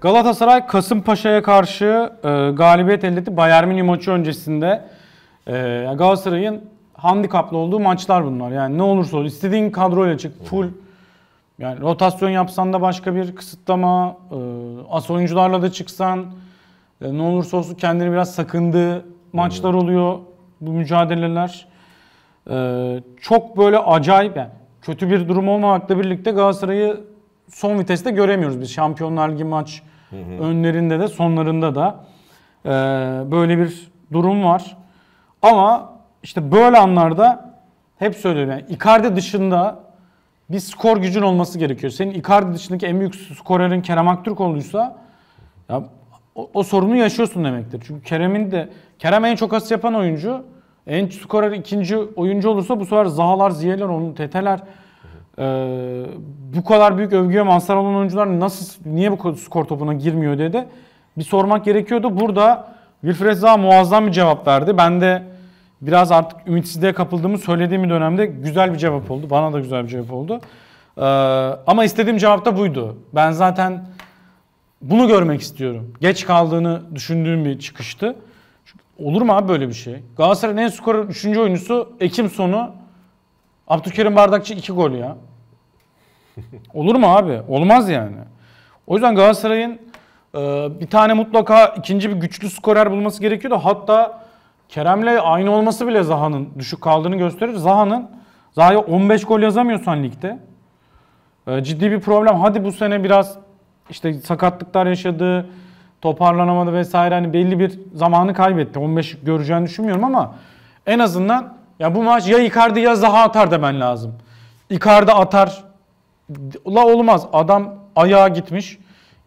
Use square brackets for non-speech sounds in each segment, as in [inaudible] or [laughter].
Galatasaray Kasımpaşa'ya karşı e, galibiyet elde etti. Bayern Münih maçı öncesinde e, Galatasaray'ın handikaplı olduğu maçlar bunlar. Yani ne olursa olsun istediğin kadroyla çık full. Yani rotasyon yapsan da başka bir kısıtlama, e, as oyuncularla da çıksan e, ne olursa olsun kendini biraz sakındığı maçlar oluyor bu mücadeleler. E, çok böyle acayip yani kötü bir durum olmamakla birlikte Galatasaray'ı son viteste göremiyoruz biz. Şampiyonlar Ligi maç hı hı. önlerinde de sonlarında da e, böyle bir durum var. Ama işte böyle anlarda hep söylüyorum yani Icardi dışında bir skor gücün olması gerekiyor. Senin Icardi dışındaki en büyük skorerin Kerem Aktürk olduysa ya o, o sorunu yaşıyorsun demektir. Çünkü Kerem'in de Kerem en çok asist yapan oyuncu. En skorer ikinci oyuncu olursa bu sefer Zahalar, Ziyeler, onun Teteler ee, bu kadar büyük övgüye mansar olan oyuncular nasıl, niye bu skor topuna girmiyor diye de bir sormak gerekiyordu. Burada Wilfred Zaha muazzam bir cevap verdi. Ben de biraz artık ümitsizliğe kapıldığımı söylediğim bir dönemde güzel bir cevap oldu. Bana da güzel bir cevap oldu. Ee, ama istediğim cevap da buydu. Ben zaten bunu görmek istiyorum. Geç kaldığını düşündüğüm bir çıkıştı. Olur mu abi böyle bir şey? Galatasaray'ın en skoru 3. oyuncusu Ekim sonu Abdülkerim Bardakçı iki gol ya. Olur mu abi? Olmaz yani. O yüzden Galatasaray'ın e, bir tane mutlaka ikinci bir güçlü skorer bulması gerekiyor da hatta Kerem'le aynı olması bile Zaha'nın düşük kaldığını gösterir. Zaha'nın Zaha'ya 15 gol yazamıyorsan ligde e, ciddi bir problem. Hadi bu sene biraz işte sakatlıklar yaşadı, toparlanamadı vesaire hani belli bir zamanı kaybetti. 15 göreceğini düşünmüyorum ama en azından ya bu maç ya Icardi ya Zaha atar demen lazım. Icardi atar. La olmaz. Adam ayağa gitmiş.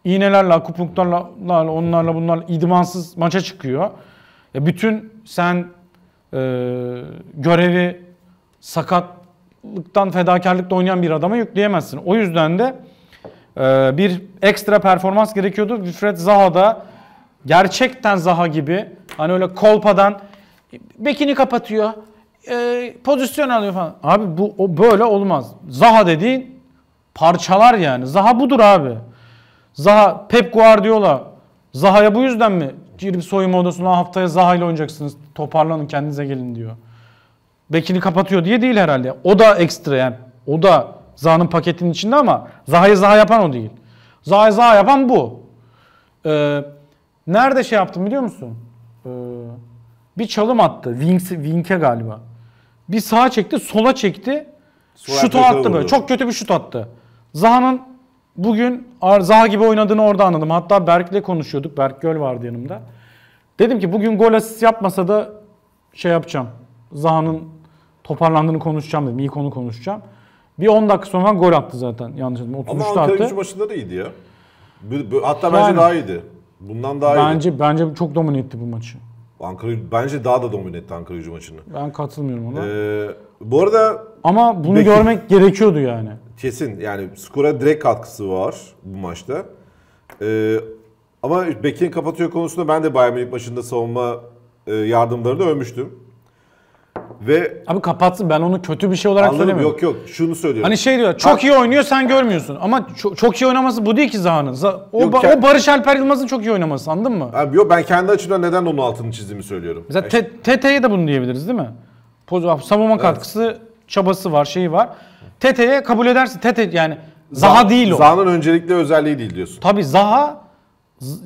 İğnelerle, akupunkturlarla, onlarla bunlar idmansız maça çıkıyor. Ya bütün sen e, görevi sakatlıktan fedakarlıkla oynayan bir adama yükleyemezsin. O yüzden de e, bir ekstra performans gerekiyordu. Fred Zaha da gerçekten Zaha gibi hani öyle kolpadan bekini kapatıyor e, pozisyon alıyor falan. Abi bu o böyle olmaz. Zaha dediğin parçalar yani. Zaha budur abi. Zaha Pep Guardiola Zaha'ya bu yüzden mi girip soyunma odasına haftaya Zaha ile oynayacaksınız. Toparlanın kendinize gelin diyor. Bekini kapatıyor diye değil herhalde. O da ekstra yani. O da Zaha'nın paketinin içinde ama Zaha'yı Zaha yapan o değil. Zaha'yı Zaha yapan bu. Ee, nerede şey yaptım biliyor musun? Ee, bir çalım attı. Wings'e Wink'e galiba. Bir sağa çekti, sola çekti. Suat şutu attı böyle. Çok kötü bir şut attı. Zaha'nın bugün Zaha gibi oynadığını orada anladım. Hatta Berk'le konuşuyorduk. Berk Göl vardı yanımda. Dedim ki bugün gol asist yapmasa da şey yapacağım. Zaha'nın toparlandığını konuşacağım dedim. İyi konu konuşacağım. Bir 10 dakika sonra gol attı zaten. Yanlış dedim. 33 attı. Ama Ankara gücü başında da iyiydi ya. Hatta yani, bence daha iyiydi. Bundan daha bence, iyiydi. Bence çok domine etti bu maçı. Ankara bence daha da domine etti Ankara gücü maçını. Ben katılmıyorum ona. Ee, bu arada ama bunu Bek- görmek gerekiyordu yani. Kesin yani skora direkt katkısı var bu maçta. Ee, ama Bekin kapatıyor konusunda ben de Bayern Münih maçında savunma e, yardımlarını övmüştüm. Ve Abi kapatsın ben onu kötü bir şey olarak anladım söylemiyorum. yok yok şunu söylüyorum. Hani şey diyor çok Ha. iyi oynuyor sen görmüyorsun. Ama ço- çok iyi oynaması bu değil ki Zaha'nın. Za- o, Yok, ba- kend- o Barış Alper Yılmaz'ın çok iyi oynaması anladın mı? Abi yok ben kendi açımdan neden onun altını çizdiğimi söylüyorum. Mesela te- TT'ye de bunu diyebiliriz değil mi? Poz- savunma katkısı, çabası var, şeyi var. TT'ye kabul edersin. TT yani Zaha değil o. Zaha'nın öncelikli özelliği değil diyorsun. Tabii Zaha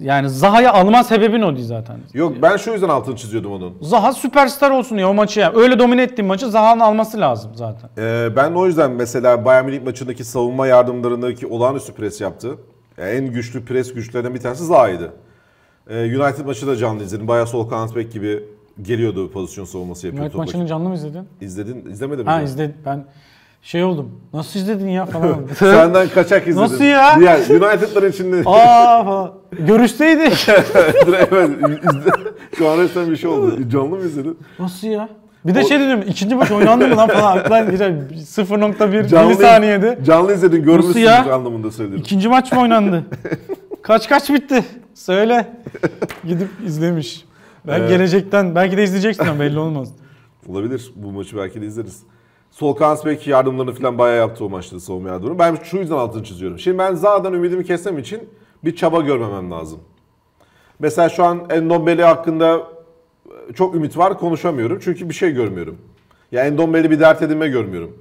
yani Zaha'yı alma sebebin o değil zaten. Yok ben şu yüzden altını çiziyordum onun. Zaha süperstar olsun ya o maçı ya. Öyle domine ettiğin maçı Zaha'nın alması lazım zaten. Ee, ben o yüzden mesela Bayern Münih maçındaki savunma yardımlarındaki olağanüstü pres yaptı. Yani en güçlü pres güçlerinden bir tanesi Zaha'ydı. Ee, United maçı da canlı izledim. Bayağı sol kanat gibi geliyordu pozisyon savunması yapıyordu. United maçını canlı mı izledin? İzledin, izlemedim. Ha izledim ben şey oldum. Nasıl izledin ya falan. [laughs] Senden kaçak izledim. Nasıl ya? [laughs] Diğer United'ların içinde. Aa falan. Görüşteydi. [laughs] evet. Şu an resmen bir şey oldu. Canlı mı izledin? Nasıl ya? Bir de o... şey dedim ikinci maç oynandı mı lan falan aklına girer 0.1 saniyede. Canlı izledin görmüşsünüz anlamında söylüyorum. İkinci maç mı oynandı? kaç kaç bitti? Söyle. Gidip izlemiş. Ben evet. gelecekten belki de izleyeceksin ama belli olmaz. Olabilir. Bu maçı belki de izleriz. Solkan Asbek yardımlarını falan bayağı yaptı o maçta savunma yardımlarını. Ben şu yüzden altını çiziyorum. Şimdi ben Zaha'dan ümidimi kesmem için bir çaba görmemem lazım. Mesela şu an Endombele hakkında e, çok ümit var konuşamıyorum. Çünkü bir şey görmüyorum. Ya yani Endombele bir dert edinme görmüyorum.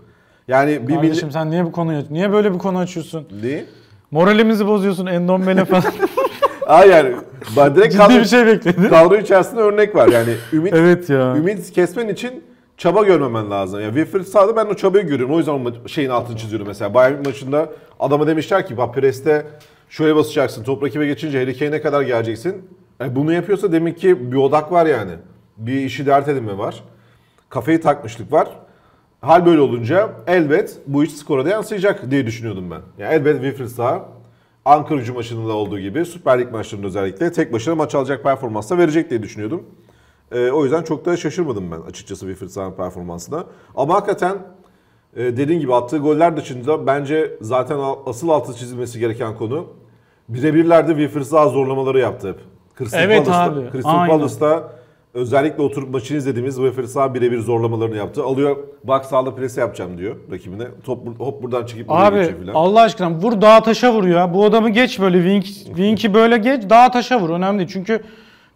Yani bir Kardeşim milli... sen niye bu konuyu niye böyle bir konu açıyorsun? Niye? Moralimizi bozuyorsun Endombele [laughs] falan. Hayır yani ben direkt kadro, şey bekledim. kadro içerisinde örnek var. Yani ümit, evet ya. ümit kesmen için çaba görmemen lazım. Ya Wilfried Sağ'da ben o çabayı görüyorum. O yüzden o şeyin altını çiziyorum mesela. Bayern maçında adama demişler ki bak şöyle basacaksın. Top rakibe geçince Harry Kane'e kadar geleceksin. E bunu yapıyorsa demek ki bir odak var yani. Bir işi dert edinme var. Kafayı takmışlık var. Hal böyle olunca elbet bu iş skora da yansıyacak diye düşünüyordum ben. Yani elbet Wilfried Sağ Ankara gücü maçında olduğu gibi Süper Lig maçlarında özellikle tek başına maç alacak performansa verecek diye düşünüyordum. E, o yüzden çok da şaşırmadım ben açıkçası bir Sağ'ın performansına. Ama hakikaten e, dediğin gibi attığı goller dışında bence zaten asıl altı çizilmesi gereken konu birebirlerde bir Zaha zorlamaları yaptı hep. Crystal evet Palace'da, abi. Crystal Palace'da özellikle oturup maçını izlediğimiz Wilfried Zaha birebir zorlamalarını yaptı. Alıyor bak sağda presi yapacağım diyor rakibine. Top, hop buradan çekip abi, geçiyor falan. Allah aşkına vur dağa taşa vuruyor. Ya. Bu adamı geç böyle Wink, Wink'i böyle geç dağa taşa vur önemli Çünkü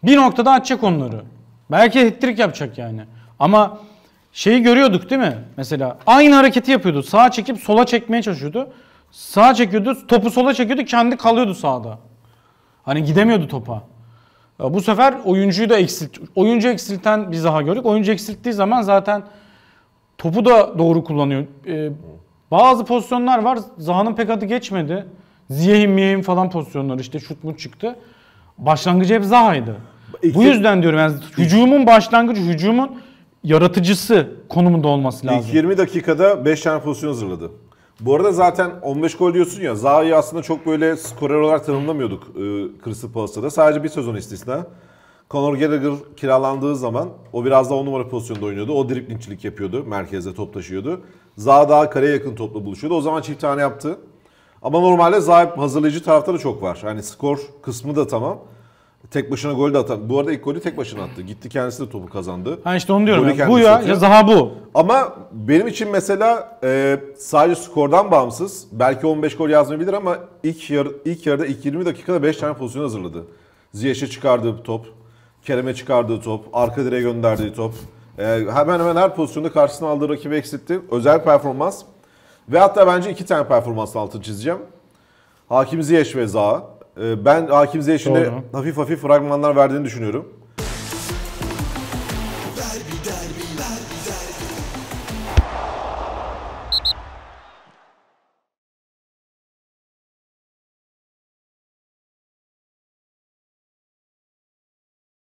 bir noktada atacak onları. Belki hat-trick yapacak yani. Ama şeyi görüyorduk değil mi? Mesela aynı hareketi yapıyordu. Sağa çekip sola çekmeye çalışıyordu. Sağa çekiyordu, topu sola çekiyordu, kendi kalıyordu sağda. Hani gidemiyordu topa. Bu sefer oyuncuyu da eksilt, oyuncu eksilten biz daha gördük. Oyuncu eksilttiği zaman zaten topu da doğru kullanıyor. Ee, bazı pozisyonlar var. Zaha'nın pek adı geçmedi. Ziyehim miyehim falan pozisyonları. işte şut mu çıktı. Başlangıcı hep Zaha'ydı. Bu yüzden diyorum yani hücumun başlangıcı, hücumun yaratıcısı konumunda olması lazım. İlk 20 dakikada 5 tane pozisyon hazırladı. Bu arada zaten 15 gol diyorsun ya Zaha'yı aslında çok böyle skorer olarak tanımlamıyorduk e, Crystal Palace'da Sadece bir sezon istisna. Conor Gallagher kiralandığı zaman o biraz daha 10 numara pozisyonda oynuyordu. O driplingçilik yapıyordu. Merkezde top taşıyordu. Zaha daha kareye yakın topla buluşuyordu. O zaman çift tane yaptı. Ama normalde Zaha hazırlayıcı tarafta da çok var. Yani skor kısmı da tamam. Tek başına gol de atan. Bu arada ilk golü tek başına attı. Gitti kendisi de topu kazandı. Ha işte onu diyorum. yani. Bu ya, ya daha bu. Ama benim için mesela e, sadece skordan bağımsız. Belki 15 gol yazmayabilir ama ilk, yarı, ilk yarıda ilk 20 dakikada 5 tane pozisyon hazırladı. Ziyeş'e çıkardığı top, Kerem'e çıkardığı top, arka direğe gönderdiği top. E, hemen hemen her pozisyonda karşısına aldığı rakibi eksitti. Özel performans. Ve hatta bence iki tane performans altını çizeceğim. Hakim Ziyeş ve Zaha. Ee, ben Hakim Zeyşin'e hafif hafif fragmanlar verdiğini düşünüyorum.